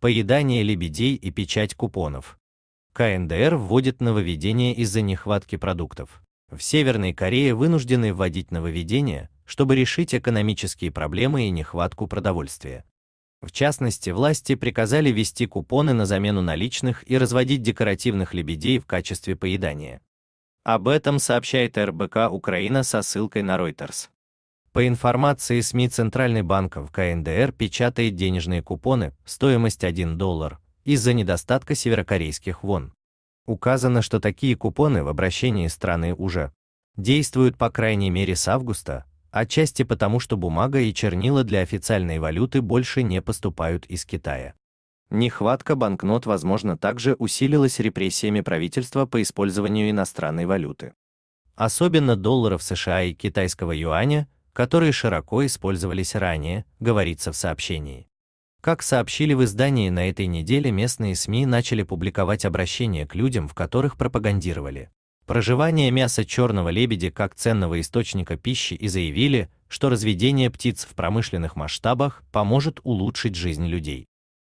поедание лебедей и печать купонов. КНДР вводит нововведения из-за нехватки продуктов. В Северной Корее вынуждены вводить нововведения, чтобы решить экономические проблемы и нехватку продовольствия. В частности, власти приказали ввести купоны на замену наличных и разводить декоративных лебедей в качестве поедания. Об этом сообщает РБК Украина со ссылкой на Reuters. По информации СМИ Центральный банк в КНДР печатает денежные купоны, стоимость 1 доллар, из-за недостатка северокорейских вон. Указано, что такие купоны в обращении страны уже действуют по крайней мере с августа, отчасти потому, что бумага и чернила для официальной валюты больше не поступают из Китая. Нехватка банкнот, возможно, также усилилась репрессиями правительства по использованию иностранной валюты. Особенно долларов США и китайского юаня, которые широко использовались ранее, говорится в сообщении. Как сообщили в издании на этой неделе, местные СМИ начали публиковать обращения к людям, в которых пропагандировали проживание мяса черного лебедя как ценного источника пищи и заявили, что разведение птиц в промышленных масштабах поможет улучшить жизнь людей.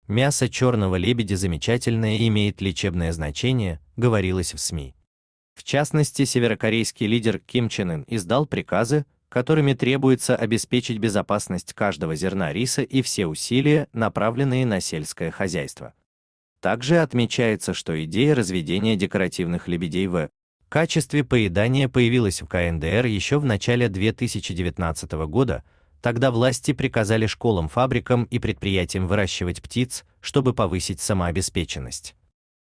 Мясо черного лебедя замечательное и имеет лечебное значение, говорилось в СМИ. В частности, северокорейский лидер Ким Чен Ын издал приказы, которыми требуется обеспечить безопасность каждого зерна риса и все усилия, направленные на сельское хозяйство. Также отмечается, что идея разведения декоративных лебедей в качестве поедания появилась в КНДР еще в начале 2019 года, тогда власти приказали школам, фабрикам и предприятиям выращивать птиц, чтобы повысить самообеспеченность.